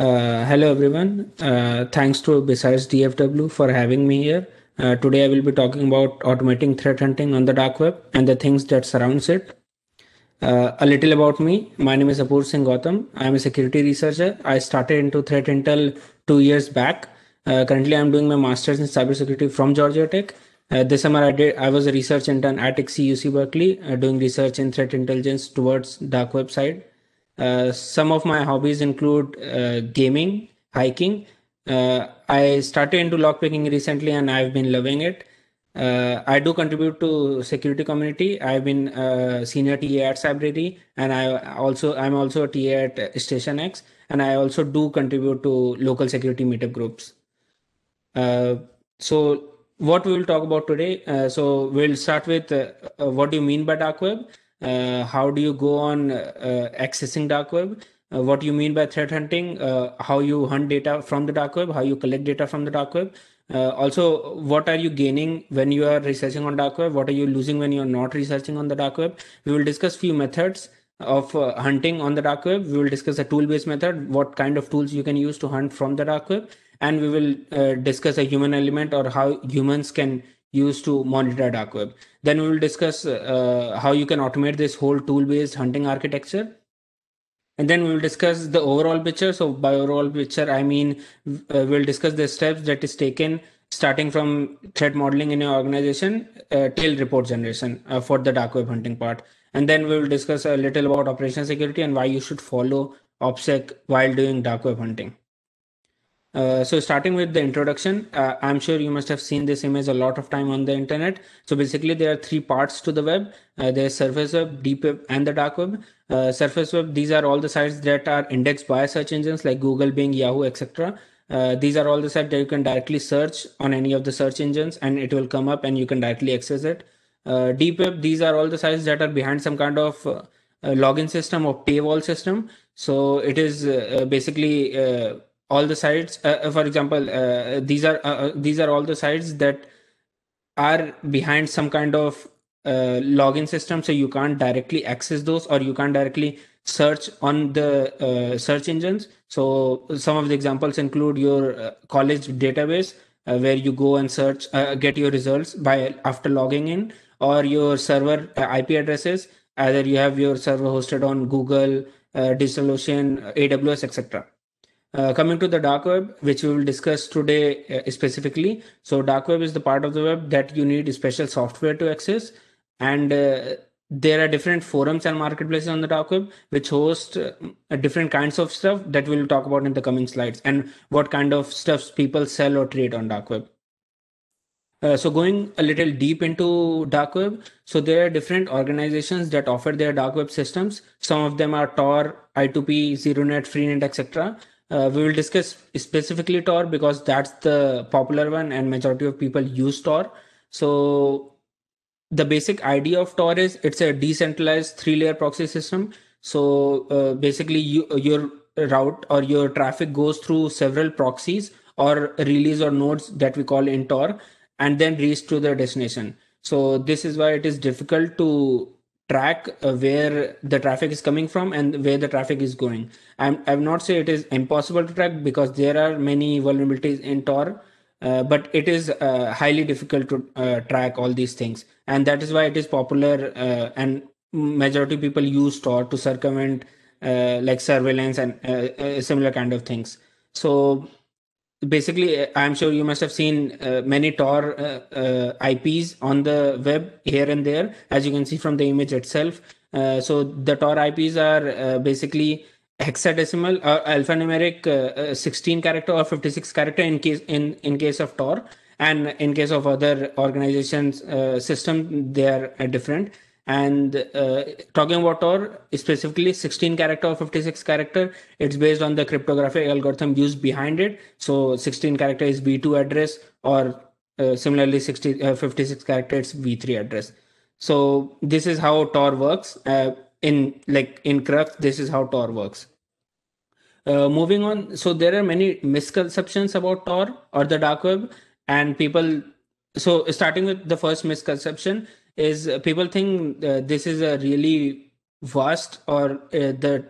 Uh, hello, everyone. Uh, thanks to Besides DFW for having me here. Uh, today, I will be talking about automating threat hunting on the dark web and the things that surrounds it. Uh, a little about me. My name is Apoor Singh Gautam. I am a security researcher. I started into threat intel two years back. Uh, currently, I am doing my master's in cybersecurity from Georgia Tech. this summer, I did. I was a research intern at XCUC Berkeley, doing research in threat intelligence towards dark website uh, some of my hobbies include uh, gaming, hiking. Uh, I started into lockpicking recently, and I've been loving it. Uh, I do contribute to security community. I've been a uh, senior TA at Cybrary, and I also I'm also a TA at Station X, and I also do contribute to local security meetup groups. Uh, so what we will talk about today? so we'll start with what do you mean by dark web, uh, how do you go on uh, accessing dark web? Uh, what you mean by threat hunting? how you hunt data from the dark web? How you collect data from the dark web? Uh, also what are you gaining when you are researching on dark web what are you losing when you are not researching on the dark web we will discuss few methods of uh, hunting on the dark web we will discuss a tool based method what kind of tools you can use to hunt from the dark web and we will uh, discuss a human element or how humans can used to monitor dark web. Then we will discuss uh, how you can automate this whole tool-based hunting architecture. And then we will discuss the overall picture. So by overall picture, I mean uh, we'll discuss the steps that is taken starting from threat modeling in your organization uh, till report generation uh, for the dark web hunting part. And then we will discuss a little about operational security and why you should follow OPSEC while doing dark web hunting. Uh, so starting with the introduction, uh, I'm sure you must have seen this image a lot of time on the internet. So basically there are three parts to the web. Uh, there's surface web, deep web, and the dark web. Uh, surface web, these are all the sites that are indexed by search engines like Google, Bing, Yahoo, etc. Uh, these are all the sites that you can directly search on any of the search engines and it will come up and you can directly access it. deep web, these are all the sites that are behind some kind of login system or paywall system. So it is basically all the sites uh, uh, for example uh, uh these are uh, uh, these are all the sites that are behind some kind of login system so you can't directly access those or you can't directly search on the search engines so some of the examples include your college database where you go and search get your results by after logging in or your server ip addresses either you have your server hosted on google DigitalOcean, AWS, etc. Uh, coming to the dark web, which we will discuss today uh, specifically. So, dark web is the part of the web that you need special software to access, and uh, there are different forums and marketplaces on the dark web which host uh, different kinds of stuff that we'll talk about in the coming slides, and what kind of stuffs people sell or trade on dark web. Uh, so going a little deep into dark web so there are different organizations that offer their dark web systems some of them are tor i2p zeronet freenet etc uh, we will discuss specifically tor because that's the popular one and majority of people use tor so the basic idea of tor is it's a decentralized three layer proxy system so uh, basically you, uh, your route or your traffic goes through several proxies or relays or nodes that we call in tor and then reach to the destination so this is why it is difficult to track uh, where the traffic is coming from and where the traffic is going. I'm, I will not say it is impossible to track because there are many vulnerabilities in Tor, uh, but it is uh, highly difficult to uh, track all these things. And that is why it is popular uh, and majority people use Tor to circumvent uh, like surveillance and similar kind of things. So basically uh, i'm sure you must have seen uh, many tor uh, uh, ips on the web here and there as you can see from the image itself uh, so the tor ips are uh, basically hexadecimal or alphanumeric 16 character or 56 character in case in in case of tor and in case of other organizations system they are different and uh, talking about tor specifically 16 character or 56 character it's based on the cryptographic algorithm used behind it so 16 character is v2 address or uh, similarly 60 uh, 56 character it's v3 address so this is how tor works uh, in like in crux this is how tor works uh, moving on so there are many misconceptions about tor or the dark web and people so starting with the first misconception is people think uh, this is a really vast or uh, the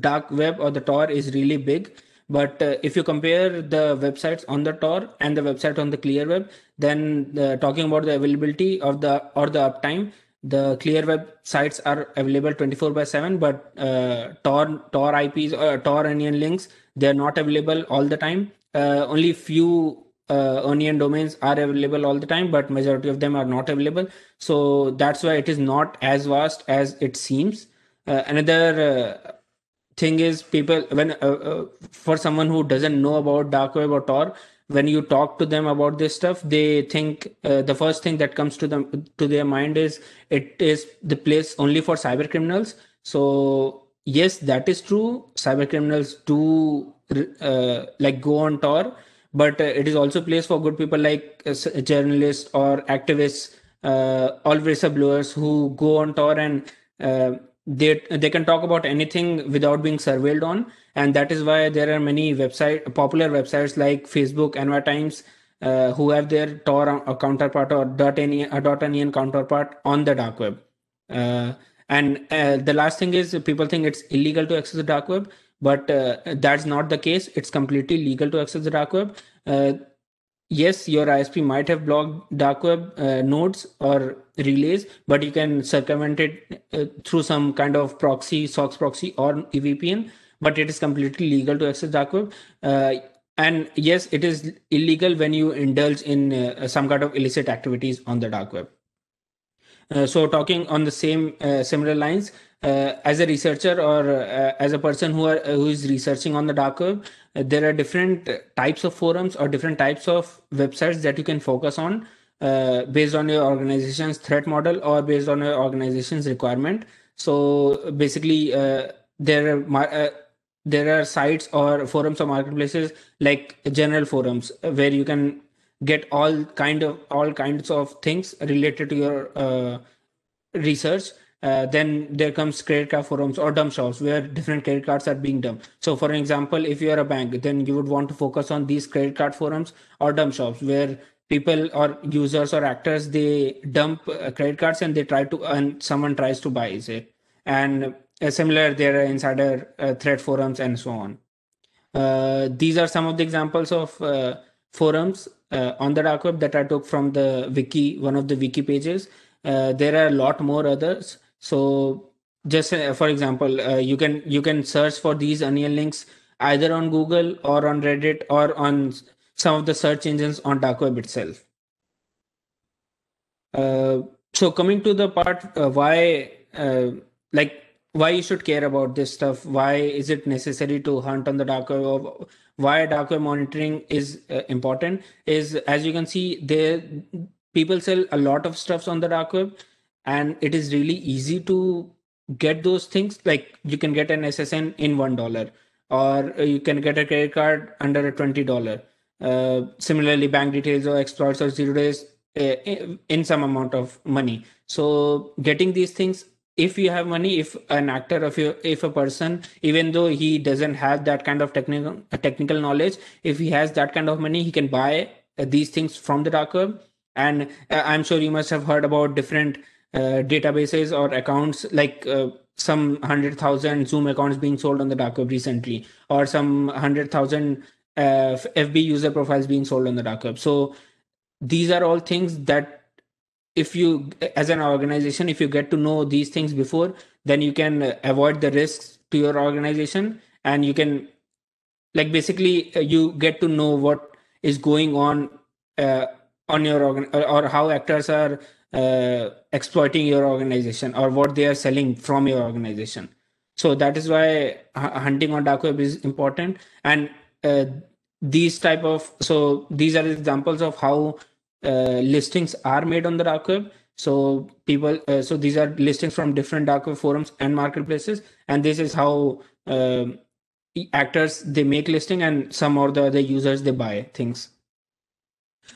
dark web or the tor is really big but uh, if you compare the websites on the tor and the website on the clear web then the, uh, talking about the availability of the or the uptime the clear web sites are available 24 by 7 but uh, tor tor ips or uh, tor onion links they're not available all the time uh, only few uh, onion domains are available all the time but majority of them are not available so that's why it is not as vast as it seems uh, another uh, thing is people when uh, uh, for someone who doesn't know about dark web or tor when you talk to them about this stuff they think uh, the first thing that comes to them to their mind is it is the place only for cyber criminals so yes that is true cyber criminals do like go on tor but uh, it is also place for good people like uh, journalists or activists uh, all whistleblowers who go on tour and they they can talk about anything without being surveilled on and that is why there are many website popular websites like facebook and times uh, who have their or counterpart or dot .onion counterpart on the dark web uh, and uh, the last thing is people think it's illegal to access the dark web but uh, that's not the case it's completely legal to access the dark web uh, yes your isp might have blocked dark web uh, nodes or relays but you can circumvent it uh, through some kind of proxy socks proxy or evpn but it is completely legal to access dark web uh, and yes it is illegal when you indulge in uh, some kind of illicit activities on the dark web so talking on the same similar lines uh, as a researcher or uh, as a person who are who is researching on the dark web uh, there are different types of forums or different types of websites that you can focus on uh, based on your organization's threat model or based on your organization's requirement so basically uh, there are uh, there are sites or forums or marketplaces like general forums where you can get all kind of all kinds of things related to your research uh, then there comes credit card forums or dump shops where different credit cards are being dumped. So, for an example, if you are a bank, then you would want to focus on these credit card forums or dump shops where people or users or actors they dump uh, credit cards and they try to and someone tries to buy it. And uh, similar, there are insider uh, forums and so on. Uh, these are some of the examples of uh, forums on the dark web that I took from the wiki, one of the wiki pages. there are a lot more others, so just uh, for example uh, you can you can search for these onion links either on google or on reddit or on some of the search engines on dark web itself uh, so coming to the part uh, why uh, like why you should care about this stuff why is it necessary to hunt on the dark web or why dark web monitoring is uh, important is as you can see there people sell a lot of stuffs on the dark web and it is really easy to get those things like you can get an ssn in one dollar or you can get a credit card under a twenty dollar uh, similarly bank details or exploits or zero days eh, eh, in some amount of money so getting these things if you have money if an actor if you if a person even though he doesn't have that kind of technical technical knowledge if he has that kind of money he can buy uh, these things from the dark web and uh, i'm sure you must have heard about different uh, databases or accounts like uh, some 100,000 Zoom accounts being sold on the dark web recently, or some 100,000 uh, FB user profiles being sold on the dark web. So these are all things that if you as an organization if you get to know these things before then you can avoid the risks to your organization and you can like basically uh, you get to know what is going on uh, on your organ or how actors are uh, exploiting your organization or what they are selling from your organization so that is why hunting on dark web is important and uh, these type of so these are examples of how uh, listings are made on the dark web so people uh, so these are listings from different dark web forums and marketplaces and this is how um, actors they make listing and some or the other users they buy things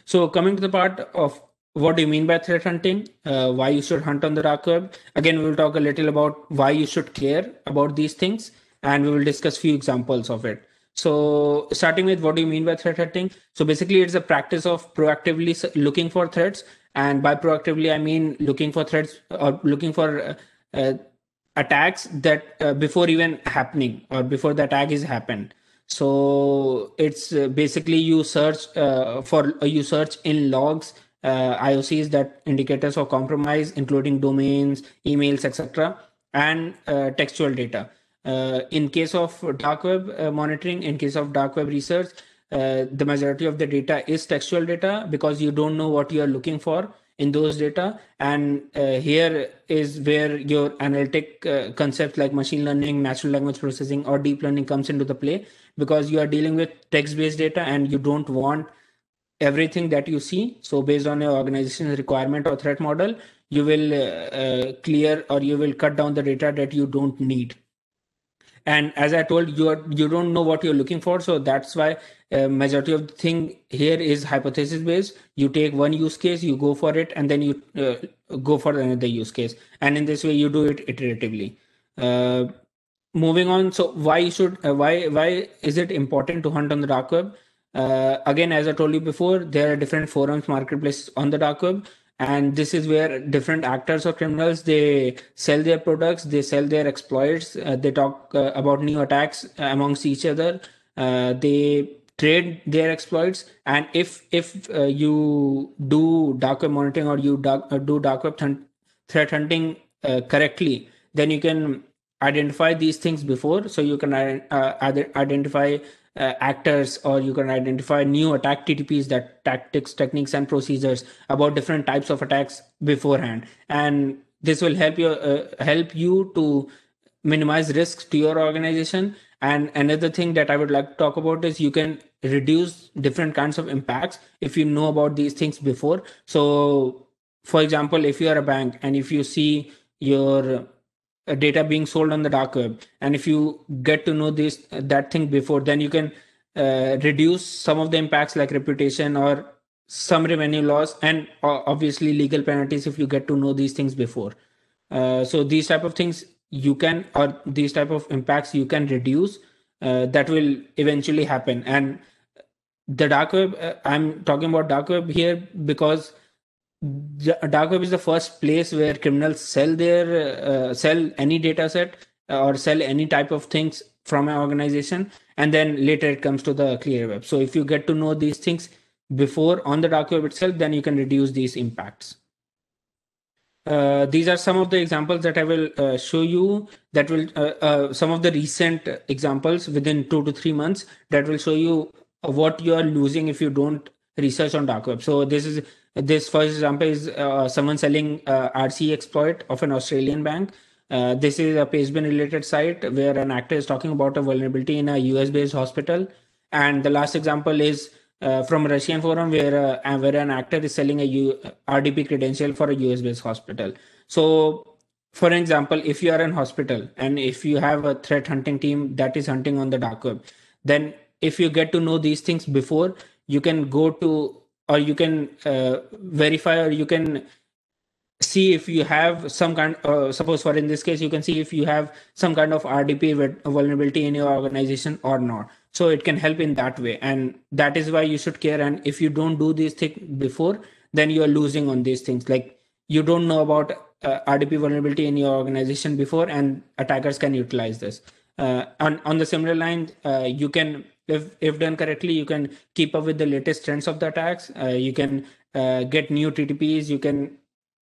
so coming to the part of what do you mean by threat hunting? Uh, why you should hunt on the dark web? Again, we will talk a little about why you should care about these things, and we will discuss few examples of it. So, starting with what do you mean by threat hunting? So, basically, it's a practice of proactively looking for threats, and by proactively, I mean looking for threats or looking for uh, uh, attacks that uh, before even happening or before the attack is happened so it's uh, basically you search uh, for you search in logs uh, IOCs that indicators of compromise, including domains, emails, etc., and uh, textual data. Uh, in case of dark web uh, monitoring, in case of dark web research, uh, the majority of the data is textual data because you don't know what you are looking for in those data. And uh, here is where your analytic concepts like machine learning, natural language processing, or deep learning comes into the play because you are dealing with text-based data and you don't want everything that you see. So based on your organization's requirement or threat model, you will uh, uh, clear or you will cut down the data that you don't need. And as I told you, are, you don't know what you're looking for, so that's why uh, majority of the thing here is hypothesis based. You take one use case, you go for it, and then you uh, go for another use case, and in this way you do it iteratively. Uh, moving on, so why should uh, why why is it important to hunt on the dark web? Uh, again, as I told you before, there are different forums, marketplaces on the dark web, and this is where different actors or criminals they sell their products, they sell their exploits, uh, they talk uh, about new attacks amongst each other, uh, they trade their exploits, and if if uh, you do dark web monitoring or you uh, do dark web th- threat hunting correctly, then you can identify these things before so you can uh, identify uh, actors or you can identify new attack ttps that tactics techniques and procedures about different types of attacks beforehand and this will help you uh, help you to minimize risks to your organization and another thing that i would like to talk about is you can reduce different kinds of impacts if you know about these things before so for example if you are a bank and if you see your uh, data being sold on the dark web and if you get to know this uh, that thing before then you can uh, reduce some of the impacts like reputation or some revenue loss and uh, obviously legal penalties if you get to know these things before uh, so these type of things you can or these type of impacts you can reduce that will eventually happen and the dark web i'm talking about dark web here because dark web is the first place where criminals sell their uh, sell any data set uh, or sell any type of things from an organization and then later it comes to the clear web so if you get to know these things before on the dark web itself then you can reduce these impacts uh, these are some of the examples that I will uh, show you that will uh, uh, some of the recent examples within two to three months that will show you what you are losing if you don't research on dark web. So this is this first example is uh, someone selling uh, RC exploit of an Australian bank. Uh, this is a pastebin related site where an actor is talking about a vulnerability in a US based hospital. And the last example is uh, from a Russian forum where uh, where an actor is selling a U- RDP credential for a US based hospital. So, for example, if you are in hospital and if you have a threat hunting team that is hunting on the dark web, then if you get to know these things before, you can go to or you can uh, verify or you can see if you have some kind uh, suppose for in this case you can see if you have some kind of rdp vulnerability in your organization or not so it can help in that way and that is why you should care and if you don't do these things before then you are losing on these things like you don't know about uh, rdp vulnerability in your organization before and attackers can utilize this uh, on, on the similar line uh, you can if if done correctly you can keep up with the latest trends of the attacks uh, you can uh, get new ttps you can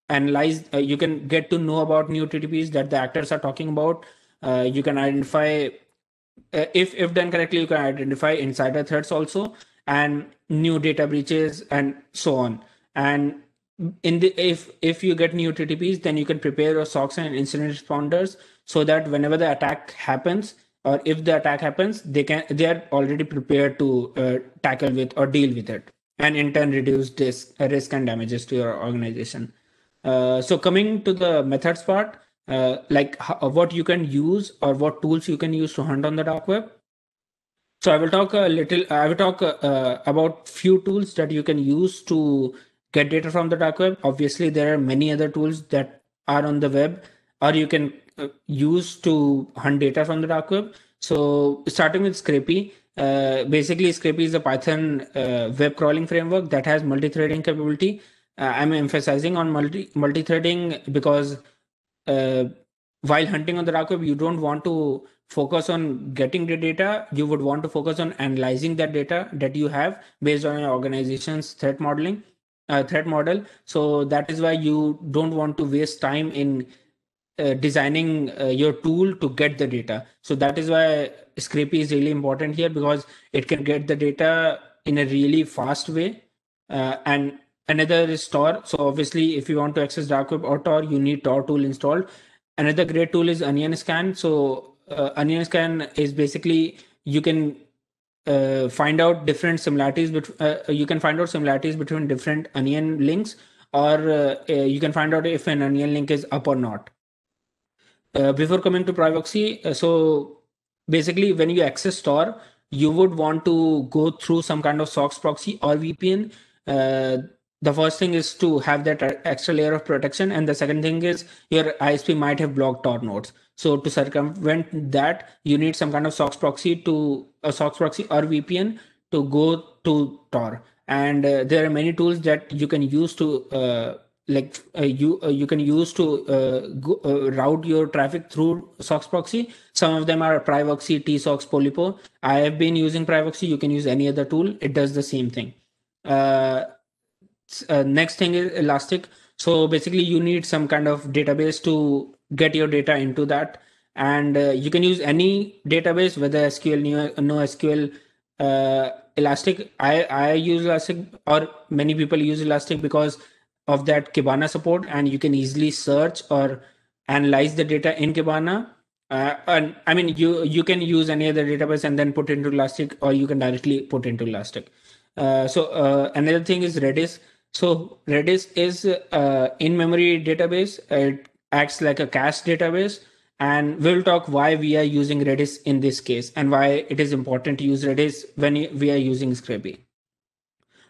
analyze uh, you can get to know about new ttps that the actors are talking about uh, you can identify uh, if if done correctly you can identify insider threats also and new data breaches and so on and in the if if you get new ttps then you can prepare your socks and incident responders so that whenever the attack happens or if the attack happens they can they are already prepared to uh, tackle with or deal with it and in turn reduce this risk and damages to your organization uh, so coming to the methods part uh, like how, uh, what you can use or what tools you can use to hunt on the dark web so i will talk a little i will talk uh, uh, about few tools that you can use to get data from the dark web obviously there are many other tools that are on the web or you can used to hunt data from the dark web. So starting with Scrapy, uh, basically Scrapy is a Python uh, web crawling framework that has multi-threading capability. Uh, I'm emphasizing on multi multi-threading because uh, while hunting on the dark web, you don't want to focus on getting the data. You would want to focus on analyzing that data that you have based on your organization's threat modeling, uh, threat model. So that is why you don't want to waste time in uh, designing uh, your tool to get the data. So that is why Scrapy is really important here because it can get the data in a really fast way. Uh, and another is Tor. So obviously, if you want to access dark web or Tor, you need Tor tool installed. Another great tool is Onion Scan. So uh, Onion Scan is basically you can uh, find out different similarities, but you can find out similarities between different Onion links, or you can find out if an Onion link is up or not uh, before coming to proxy, uh, so basically when you access Tor, you would want to go through some kind of SOX proxy or VPN. Uh, the first thing is to have that uh, extra layer of protection, and the second thing is your ISP might have blocked Tor nodes. So to circumvent that, you need some kind of SOX proxy to a SOX proxy or VPN to go to Tor. And uh, there are many tools that you can use to like uh, you uh, you can use to uh, go, uh, route your traffic through socks proxy some of them are privoxy TSOX, polypo i have been using privoxy you can use any other tool it does the same thing uh, uh, next thing is elastic so basically you need some kind of database to get your data into that and you can use any database whether sql no sql elastic i i use elastic or many people use elastic because of that Kibana support, and you can easily search or analyze the data in Kibana. Uh, and I mean, you you can use any other database and then put into Elastic, or you can directly put into Elastic. Uh, so uh, another thing is Redis. So Redis is uh, in-memory database. It acts like a cache database, and we'll talk why we are using Redis in this case and why it is important to use Redis when we are using Scrapy.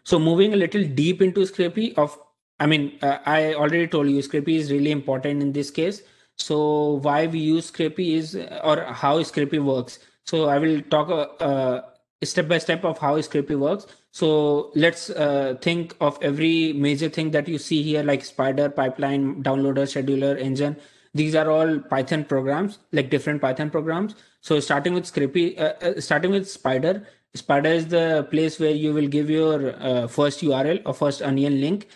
So moving a little deep into Scrapy of I mean, uh, I already told you, Scrapy is really important in this case. So why we use Scrapy is, or how Scrapy works. So I will talk uh, uh, step by step of how Scrapy works. So let's uh, think of every major thing that you see here, like Spider, Pipeline, Downloader, Scheduler, Engine. These are all Python programs, like different Python programs. So starting with Scrapy, uh, uh, starting with Spider, Spider is the place where you will give your first URL or first onion link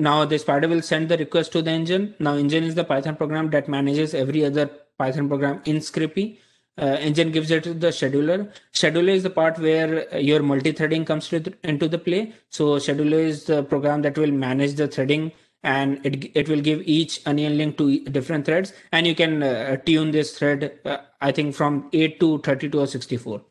now this spider will send the request to the engine now engine is the python program that manages every other python program in scrippy uh, engine gives it the scheduler scheduler is the part where uh, your multi-threading comes th- into the play so scheduler is the program that will manage the threading and it it will give each onion link to different threads and you can uh, tune this thread uh, i think from 8 to 32 or 64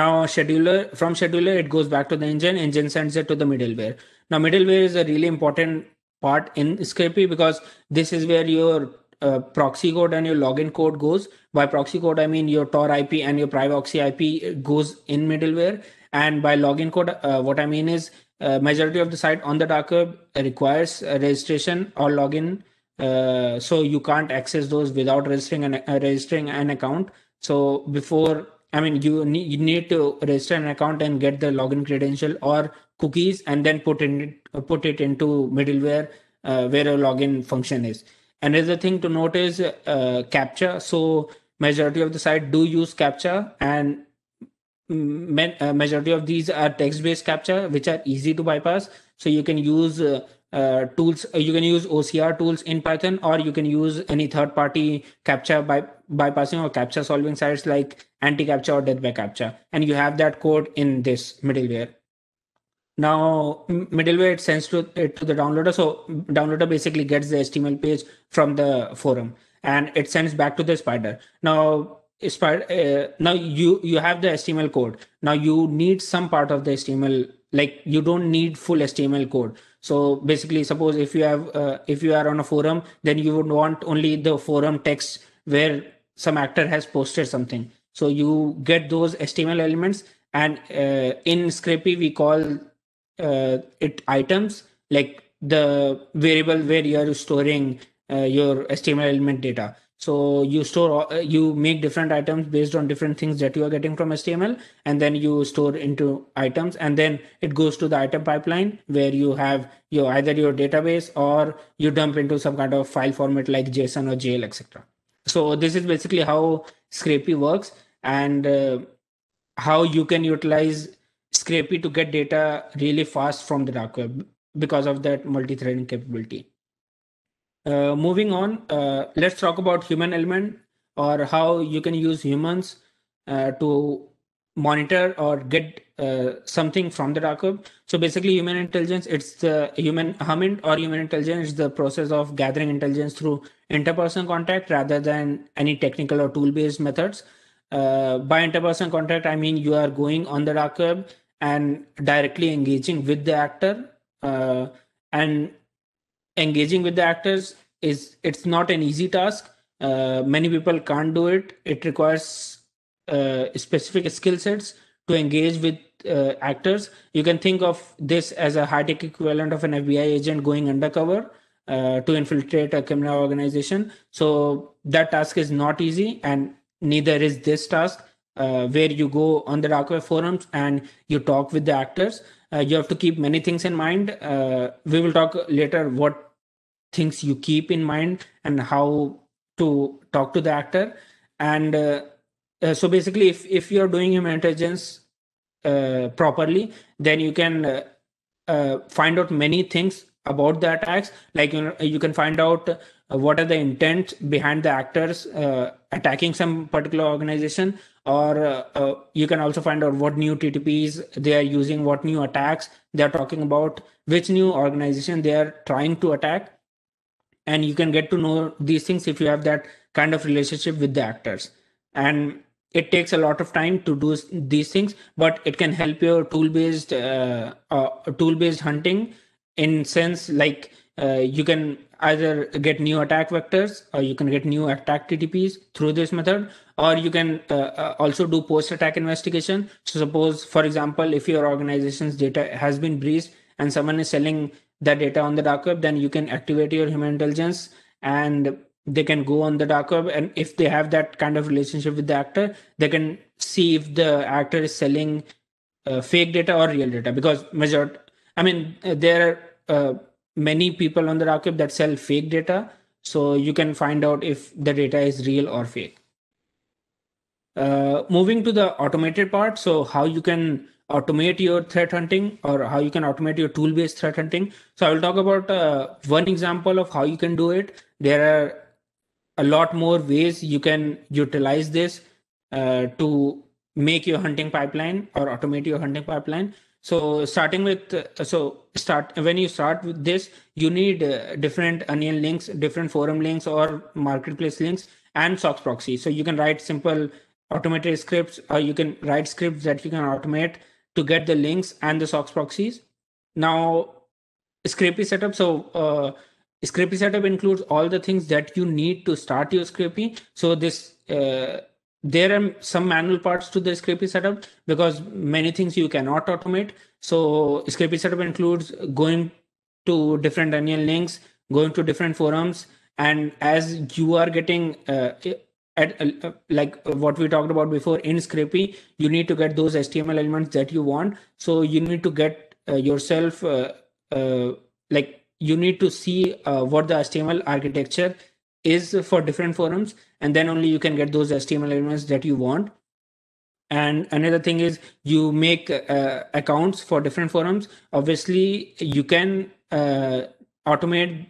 now scheduler from scheduler it goes back to the engine engine sends it to the middleware now, middleware is a really important part in Scrapy because this is where your uh, proxy code and your login code goes. By proxy code, I mean your Tor IP and your Privoxy IP uh, goes in middleware. And by login code, uh, what I mean is uh, majority of the site on the dark web requires registration or login. Uh, so you can't access those without registering an, uh, registering an account. So before, I mean, you, you need to register an account and get the login credential or cookies and then put in put it into middleware uh, where a login function is. Another thing to note is uh, So majority of the site do use capture, and uh, majority of these are text-based capture, which are easy to bypass. So you can use uh, uh tools. You can use OCR tools in Python, or you can use any third-party capture by bypassing or capture solving sites like anti capture or death by Capture, and you have that code in this middleware now middleware sends to it to the downloader so downloader basically gets the html page from the forum and it sends back to the spider now spider uh, now you you have the html code now you need some part of the html like you don't need full html code so basically suppose if you have uh, if you are on a forum then you would want only the forum text where some actor has posted something so you get those html elements and uh, in scrapy we call uh, it items like the variable where you are storing uh, your HTML element data. So you store, uh, you make different items based on different things that you are getting from HTML, and then you store into items, and then it goes to the item pipeline where you have your either your database or you dump into some kind of file format like JSON or JL, etc. So this is basically how Scrapy works and uh, how you can utilize scrapy to get data really fast from the dark web because of that multi-threading capability. Uh, moving on, uh, let's talk about human element or how you can use humans uh, to monitor or get uh, something from the dark web. So basically, human intelligence it's the human element or human intelligence is the process of gathering intelligence through interpersonal contact rather than any technical or tool-based methods. Uh, by interpersonal contact, I mean you are going on the dark web and directly engaging with the actor uh, and engaging with the actors is it's not an easy task uh, many people can't do it it requires uh, specific skill sets to engage with uh, actors you can think of this as a high tech equivalent of an fbi agent going undercover uh, to infiltrate a criminal organization so that task is not easy and neither is this task uh, where you go on the Rockaway forums and you talk with the actors. Uh, you have to keep many things in mind. Uh, we will talk later what things you keep in mind and how to talk to the actor. And uh, uh, so basically, if, if you're doing human intelligence uh, properly, then you can find out many things about the attacks. Like you, know, you can find out what are the intent behind the actors attacking some particular organization or uh, uh, you can also find out what new ttps they are using what new attacks they are talking about which new organization they are trying to attack and you can get to know these things if you have that kind of relationship with the actors and it takes a lot of time to do these things but it can help your tool based uh, uh tool based hunting in sense like uh, you can either get new attack vectors or you can get new attack TTPs through this method, or you can uh, uh also do post attack investigation. So, suppose, for example, if your organization's data has been breached and someone is selling that data on the dark web, then you can activate your human intelligence and they can go on the dark web. And if they have that kind of relationship with the actor, they can see if the actor is selling uh, fake data or real data because major i mean uh, there are uh, many people on the dark that sell fake data so you can find out if the data is real or fake uh, moving to the automated part so how you can automate your threat hunting or how you can automate your tool based threat hunting so i will talk about uh, one example of how you can do it there are a lot more ways you can utilize this uh, to make your hunting pipeline or automate your hunting pipeline so starting with uh, so start when you start with this you need uh, different onion links different forum links or marketplace links and socks proxy so you can write simple automated scripts or you can write scripts that you can automate to get the links and the socks proxies now scrapy setup so uh, scrapy setup includes all the things that you need to start your scrapy so this uh, there are some manual parts to the Scrapy setup because many things you cannot automate. So Scrapy setup includes going to different onion links, going to different forums, and as you are getting uh, at uh, like what we talked about before in Scrapy, you need to get those HTML elements that you want. So you need to get uh, yourself uh, uh, like you need to see uh, what the HTML architecture is for different forums and then only you can get those html elements that you want and another thing is you make uh, accounts for different forums obviously you can uh, automate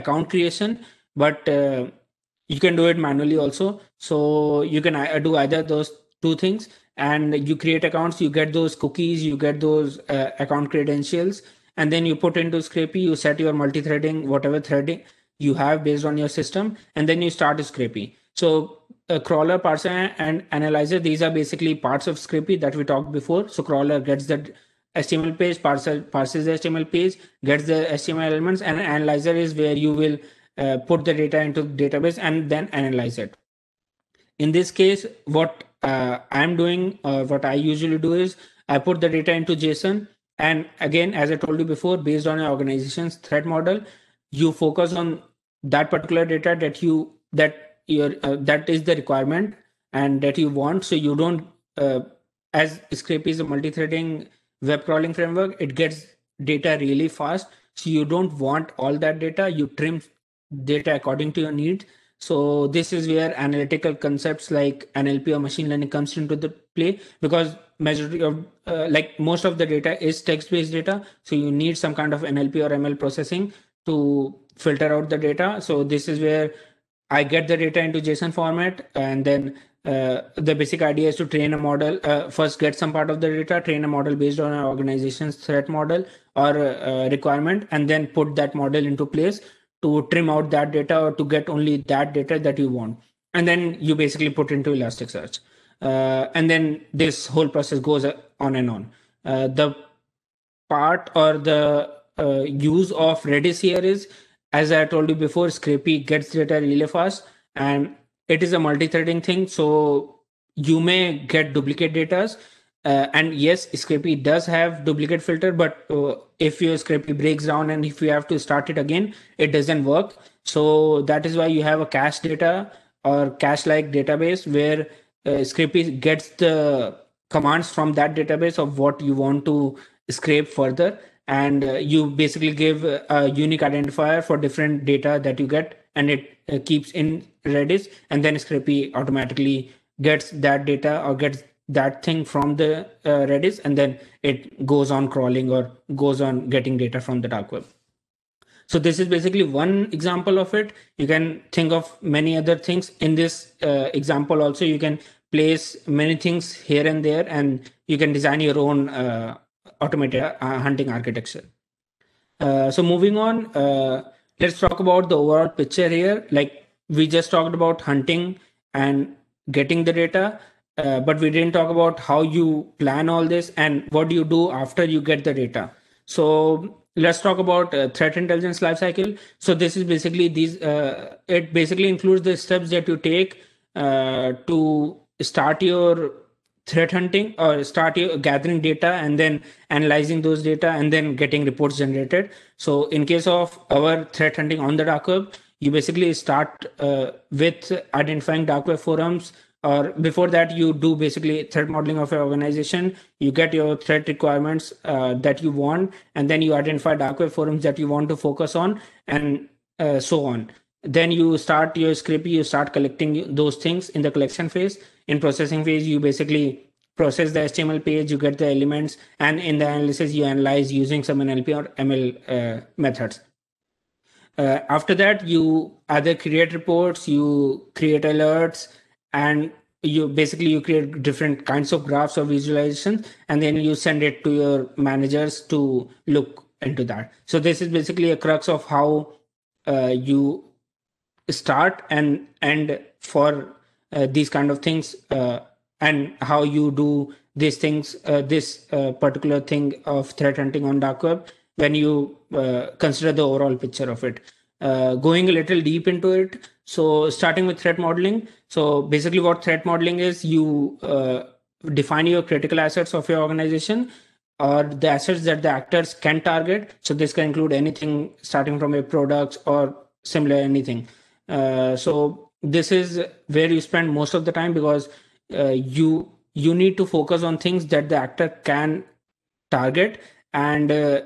account creation but uh, you can do it manually also so you can uh, do either those two things and you create accounts you get those cookies you get those uh, account credentials and then you put into scrapy you set your multi-threading whatever threading you have based on your system and then you start scrapy so a uh, crawler, parser, and analyzer, these are basically parts of Scrippy that we talked before. So crawler gets the HTML page, parser parses the HTML page, gets the HTML elements, and analyzer is where you will uh, put the data into the database and then analyze it. In this case, what uh, I'm doing, uh, what I usually do is I put the data into JSON. And again, as I told you before, based on your organization's threat model, you focus on that particular data that you that your uh, that is the requirement and that you want so you don't uh, as scrape is a multi-threading web crawling framework it gets data really fast so you don't want all that data you trim data according to your need. so this is where analytical concepts like nlp or machine learning comes into the play because majority of uh, like most of the data is text based data so you need some kind of nlp or ml processing to filter out the data so this is where I get the data into JSON format, and then uh, the basic idea is to train a model. Uh, first, get some part of the data, train a model based on an organization's threat model or uh, requirement, and then put that model into place to trim out that data or to get only that data that you want. And then you basically put into Elasticsearch. Uh, and then this whole process goes uh, on and on. Uh, the part or the use of Redis here is as I told you before, Scrapy gets data really fast and it is a multi-threading thing. So you may get duplicate data, Uh, and yes, Scrapy does have duplicate filter, but uh, if your Scrapy breaks down and if you have to start it again, it doesn't work. So that is why you have a cache data or cache-like database where uh, Scrapy gets the commands from that database of what you want to scrape further and uh, you basically give uh, a unique identifier for different data that you get and it uh, keeps in redis and then scrappy automatically gets that data or gets that thing from the uh, redis and then it goes on crawling or goes on getting data from the dark web so this is basically one example of it you can think of many other things in this uh, example also you can place many things here and there and you can design your own uh, automated uh, hunting architecture. Uh, so moving on, uh, let's talk about the overall picture here. Like we just talked about hunting and getting the data, but we didn't talk about how you plan all this and what do you do after you get the data. So let's talk about uh, threat intelligence lifecycle so this is basically these uh, it basically includes the steps that you take uh, to start your threat hunting or uh, start gathering data and then analyzing those data and then getting reports generated so in case of our threat hunting on the dark web you basically start uh, with identifying dark web forums or before that you do basically threat modeling of your organization you get your threat requirements uh, that you want and then you identify dark web forums that you want to focus on and uh, so on then you start your scrapy you start collecting those things in the collection phase in processing phase you basically process the html page you get the elements and in the analysis you analyze using some nlp or ml uh, methods uh, after that you either create reports you create alerts and you basically you create different kinds of graphs or visualizations and then you send it to your managers to look into that so this is basically a crux of how uh, you start and end for uh, these kind of things uh, and how you do these things uh, this particular thing of threat hunting on dark web when you consider the overall picture of it going a little deep into it so starting with threat modeling so basically what threat modeling is you define your critical assets of your organization or the assets that the actors can target. So this can include anything starting from your products or similar anything. Uh, so this is where you spend most of the time because uh, you you need to focus on things that the actor can target and uh,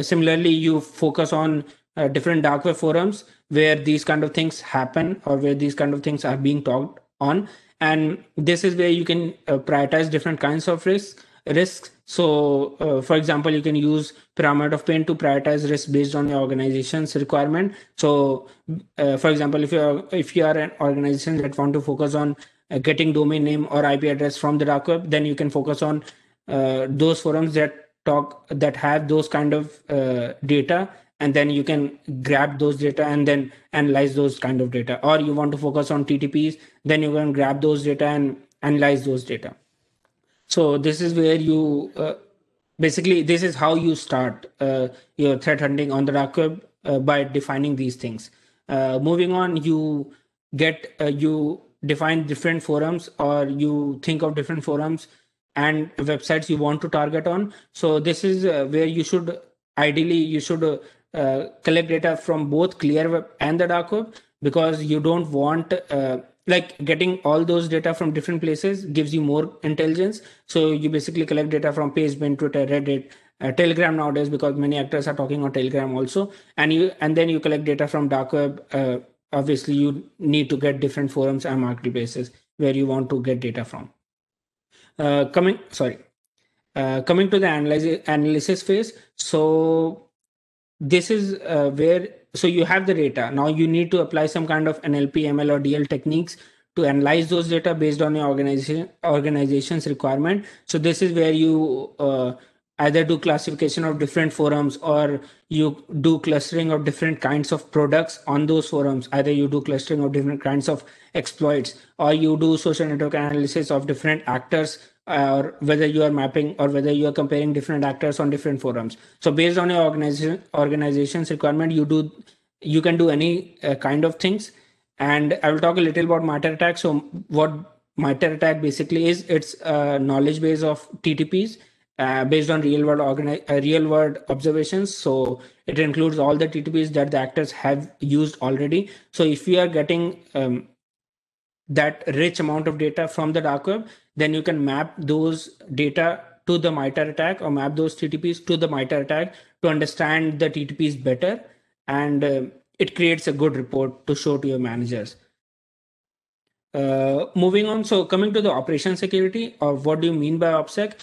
similarly you focus on uh, different dark web forums where these kind of things happen or where these kind of things are being talked on and this is where you can uh, prioritize different kinds of risks risks. So, uh, for example, you can use pyramid of pain to prioritize risk based on your organization's requirement. So, uh, for example, if you are if you are an organization that want to focus on uh, getting domain name or IP address from the dark web, then you can focus on uh, those forums that talk that have those kind of uh, data and then you can grab those data and then analyze those kind of data or you want to focus on ttps then you can grab those data and analyze those data so this is where you uh, basically this is how you start uh, your threat hunting on the dark web uh, by defining these things. Uh, moving on, you get uh, you define different forums or you think of different forums and websites you want to target on. So this is uh, where you should ideally you should collect data from both clear web and the dark web because you don't want like getting all those data from different places gives you more intelligence so you basically collect data from Facebook, twitter reddit uh, telegram nowadays because many actors are talking on telegram also and you and then you collect data from dark web uh, obviously you need to get different forums and marketplaces where you want to get data from uh, coming sorry uh, coming to the analysis analysis phase so this is uh, where so you have the data now you need to apply some kind of nlp ml or dl techniques to analyze those data based on your organization organization's requirement so this is where you uh, either do classification of different forums or you do clustering of different kinds of products on those forums either you do clustering of different kinds of exploits or you do social network analysis of different actors or whether you are mapping or whether you are comparing different actors on different forums so based on your organization organization's requirement you do you can do any uh, kind of things and i will talk a little about matter attack so what matter attack basically is it's a uh, knowledge base of ttps uh, based on real world organi- uh, real world observations so it includes all the ttps that the actors have used already so if we are getting um, that rich amount of data from the dark web, then you can map those data to the MITRE attack or map those TTPs to the MITRE attack to understand the TTPs better. And uh, it creates a good report to show to your managers. Uh, moving on, so coming to the operation security, or uh, what do you mean by OPSEC?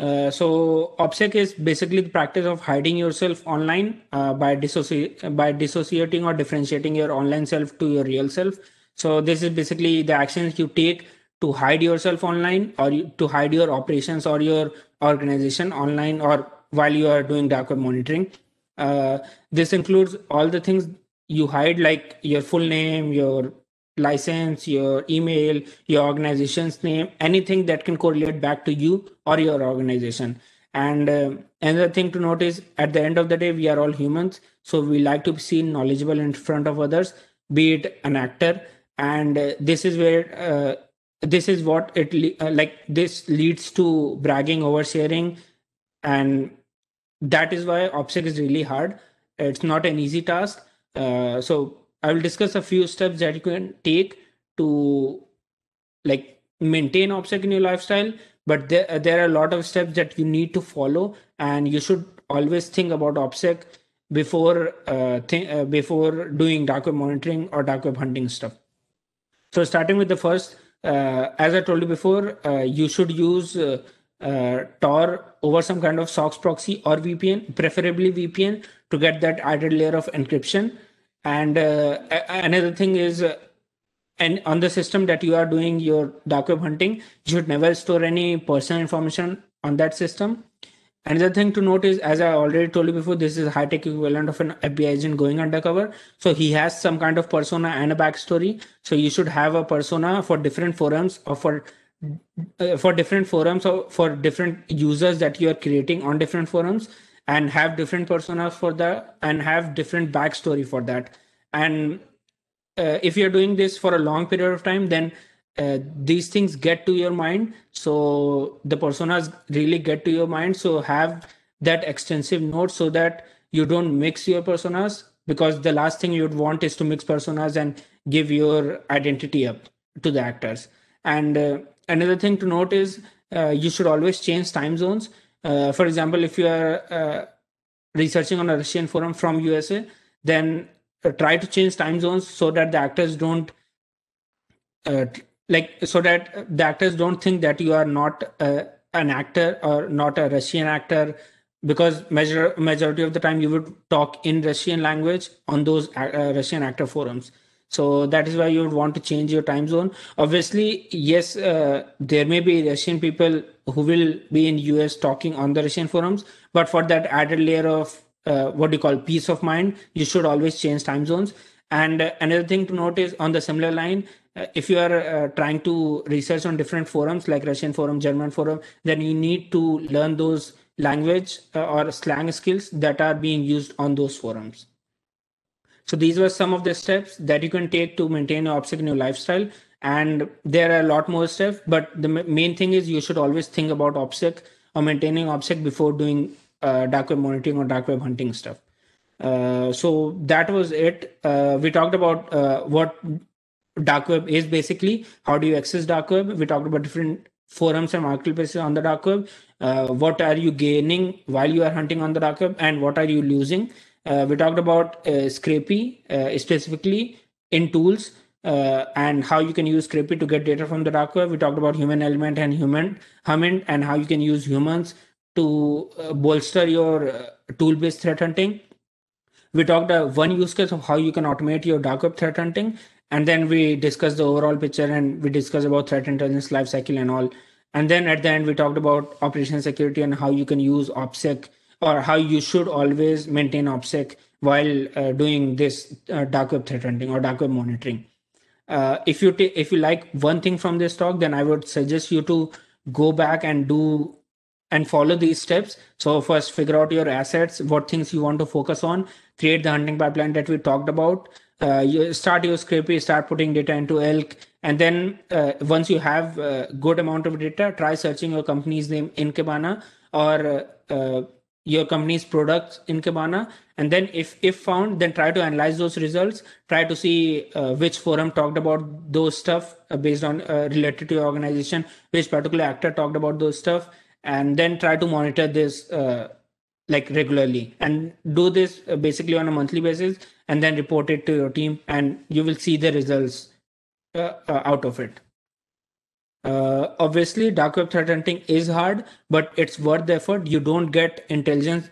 Uh, so OPSEC is basically the practice of hiding yourself online uh, by, dissoci- by dissociating or differentiating your online self to your real self so this is basically the actions you take to hide yourself online or to hide your operations or your organization online or while you are doing dark web monitoring. Uh, this includes all the things you hide like your full name, your license, your email, your organization's name, anything that can correlate back to you or your organization. And uh, another thing to note is at the end of the day, we are all humans. So we like to be seen knowledgeable in front of others, be it an actor, and uh, this is where uh, this is what it le- uh, like this leads to bragging oversharing and that is why opsec is really hard it's not an easy task uh, so i will discuss a few steps that you can take to like maintain opsec in your lifestyle but there, there are a lot of steps that you need to follow and you should always think about opsec before uh, th- uh, before doing dark web monitoring or dark web hunting stuff so starting with the first, uh, as I told you before, uh, you should use uh, uh Tor over some kind of SOX proxy or VPN, preferably VPN, to get that added layer of encryption. And uh, another thing is, uh, and on the system that you are doing your dark web hunting, you should never store any personal information on that system. Another thing to note is, as I already told you before, this is high tech equivalent of an FBI agent going undercover. So he has some kind of persona and a backstory. So you should have a persona for different forums or for uh, for different forums or for different users that you are creating on different forums, and have different personas for that, and have different backstory for that. And uh, if you're doing this for a long period of time, then uh, these things get to your mind so the personas really get to your mind so have that extensive note so that you don't mix your personas because the last thing you'd want is to mix personas and give your identity up to the actors and uh, another thing to note is uh, you should always change time zones uh, for example if you are uh, researching on a russian forum from usa then try to change time zones so that the actors don't uh, like so that the actors don't think that you are not uh, an actor or not a russian actor because major, majority of the time you would talk in russian language on those uh, uh russian actor forums so that is why you would want to change your time zone obviously yes uh, there may be russian people who will be in us talking on the russian forums but for that added layer of uh, what you call peace of mind you should always change time zones and uh, another thing to note is on the similar line if you are uh, trying to research on different forums like russian forum german forum then you need to learn those language uh, or slang skills that are being used on those forums so these were some of the steps that you can take to maintain your obstacle in your lifestyle and there are a lot more steps but the main thing is you should always think about obsec or maintaining obsec before doing uh, dark web monitoring or dark web hunting stuff uh, so that was it. Uh, we talked about uh, what dark web is basically how do you access dark web we talked about different forums and marketplaces on the dark web uh, what are you gaining while you are hunting on the dark web and what are you losing uh, we talked about uh, scrapy uh, specifically in tools uh, and how you can use scrapy to get data from the dark web we talked about human element and human human and how you can use humans to uh, bolster your uh, tool based threat hunting we talked uh, one use case of how you can automate your dark web threat hunting and then we discuss the overall picture and we discuss about threat intelligence lifecycle and all and then at the end we talked about operational security and how you can use opsec or how you should always maintain opsec while uh, doing this uh, dark web threat hunting or dark web monitoring uh, if you t- if you like one thing from this talk then i would suggest you to go back and do and follow these steps so first figure out your assets what things you want to focus on create the hunting pipeline that we talked about uh, you start your scrapy start putting data into elk and then uh, once you have a uh, good amount of data try searching your company's name in kibana or uh, uh, your company's products in kibana and then if if found then try to analyze those results try to see uh, which forum talked about those stuff based on related to your organization which particular actor talked about those stuff and then try to monitor this like regularly and do this basically on a monthly basis and then report it to your team and you will see the results uh, uh, out of it uh, obviously dark web threat hunting is hard but it's worth the effort you don't get intelligence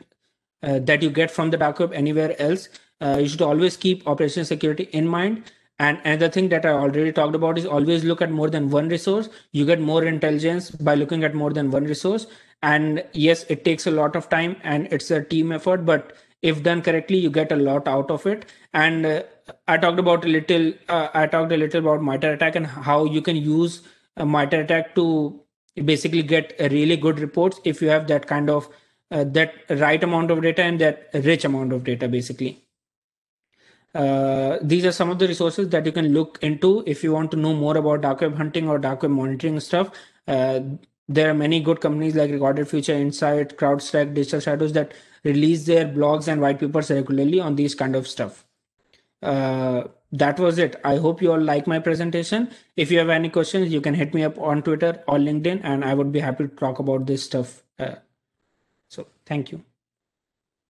uh, that you get from the dark web anywhere else uh, you should always keep operational security in mind and another thing that i already talked about is always look at more than one resource you get more intelligence by looking at more than one resource and yes it takes a lot of time and it's a team effort but if done correctly you get a lot out of it and uh, i talked about a little uh, i talked a little about miter attack and how you can use a miter attack to basically get really good reports if you have that kind of uh, that right amount of data and that rich amount of data basically uh, these are some of the resources that you can look into if you want to know more about dark web hunting or dark web monitoring stuff. Uh, there are many good companies like Recorded Future Insight, CrowdStrike, Digital Shadows that release their blogs and white papers regularly on these kind of stuff uh, that was it i hope you all like my presentation if you have any questions you can hit me up on twitter or linkedin and i would be happy to talk about this stuff uh, so thank you